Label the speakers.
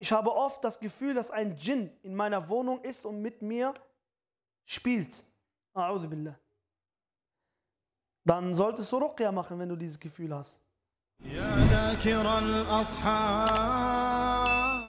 Speaker 1: Ich habe oft das Gefühl, dass ein Djinn in meiner Wohnung ist und mit mir spielt. Billah. Dann solltest du Ruqya machen, wenn du dieses Gefühl hast. Ja,